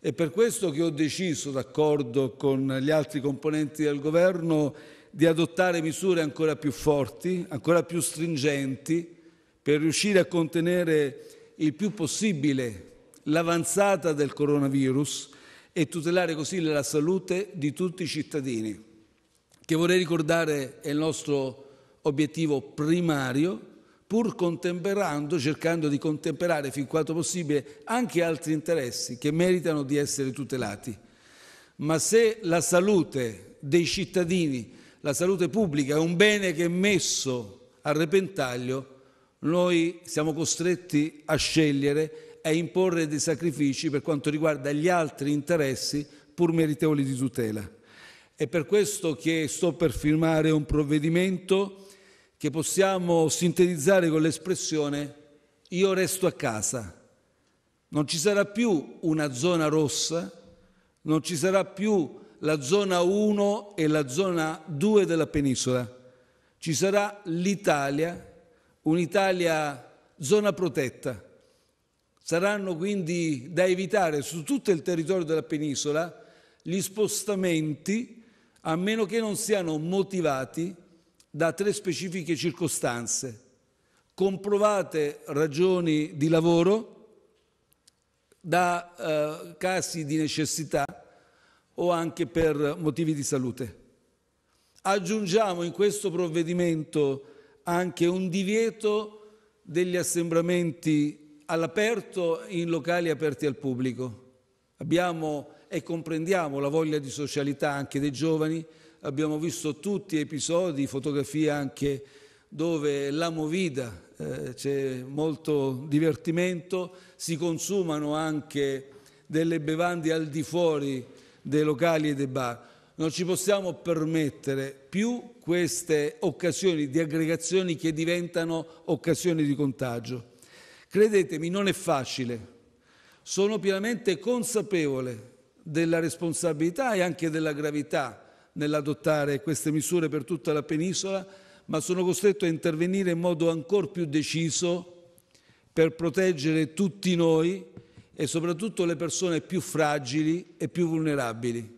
È per questo che ho deciso, d'accordo con gli altri componenti del governo, di adottare misure ancora più forti, ancora più stringenti, per riuscire a contenere il più possibile l'avanzata del coronavirus e tutelare così la salute di tutti i cittadini, che vorrei ricordare è il nostro obiettivo primario pur contemperando, cercando di contemperare fin quanto possibile anche altri interessi che meritano di essere tutelati. Ma se la salute dei cittadini, la salute pubblica è un bene che è messo a repentaglio, noi siamo costretti a scegliere e a imporre dei sacrifici per quanto riguarda gli altri interessi pur meritevoli di tutela. È per questo che sto per firmare un provvedimento che possiamo sintetizzare con l'espressione io resto a casa. Non ci sarà più una zona rossa, non ci sarà più la zona 1 e la zona 2 della penisola. Ci sarà l'Italia, un'Italia zona protetta. Saranno quindi da evitare su tutto il territorio della penisola gli spostamenti, a meno che non siano motivati da tre specifiche circostanze, comprovate ragioni di lavoro, da eh, casi di necessità o anche per motivi di salute. Aggiungiamo in questo provvedimento anche un divieto degli assembramenti all'aperto in locali aperti al pubblico. Abbiamo e comprendiamo la voglia di socialità anche dei giovani, abbiamo visto tutti episodi, fotografie anche dove la movida eh, c'è molto divertimento, si consumano anche delle bevande al di fuori dei locali e dei bar. Non ci possiamo permettere più queste occasioni di aggregazioni che diventano occasioni di contagio. Credetemi, non è facile. Sono pienamente consapevole della responsabilità e anche della gravità nell'adottare queste misure per tutta la penisola, ma sono costretto a intervenire in modo ancora più deciso per proteggere tutti noi e soprattutto le persone più fragili e più vulnerabili.